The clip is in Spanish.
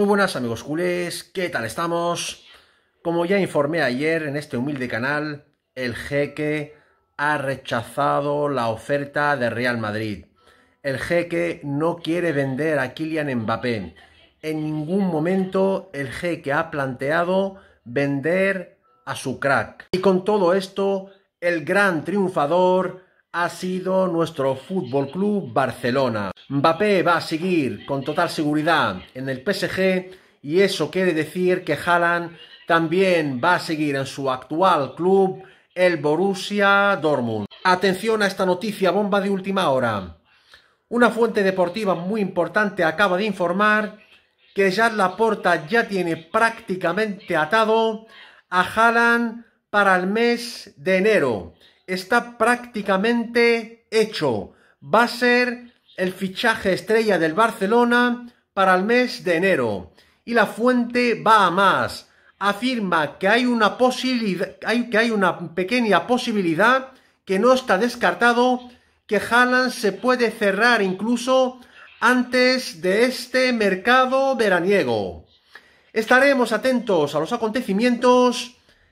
Muy buenas amigos culés, ¿qué tal estamos? Como ya informé ayer en este humilde canal, el jeque ha rechazado la oferta de Real Madrid. El jeque no quiere vender a Kylian Mbappé. En ningún momento el jeque ha planteado vender a su crack. Y con todo esto, el gran triunfador ha sido nuestro Fútbol Club Barcelona. Mbappé va a seguir con total seguridad en el PSG y eso quiere decir que Haaland también va a seguir en su actual club, el Borussia Dortmund. Atención a esta noticia bomba de última hora. Una fuente deportiva muy importante acaba de informar que la Laporta ya tiene prácticamente atado a Haaland para el mes de enero está prácticamente hecho. Va a ser el fichaje estrella del Barcelona para el mes de enero. Y la fuente va a más. Afirma que hay una posibilidad, que hay una pequeña posibilidad que no está descartado que Haaland se puede cerrar incluso antes de este mercado veraniego. Estaremos atentos a los acontecimientos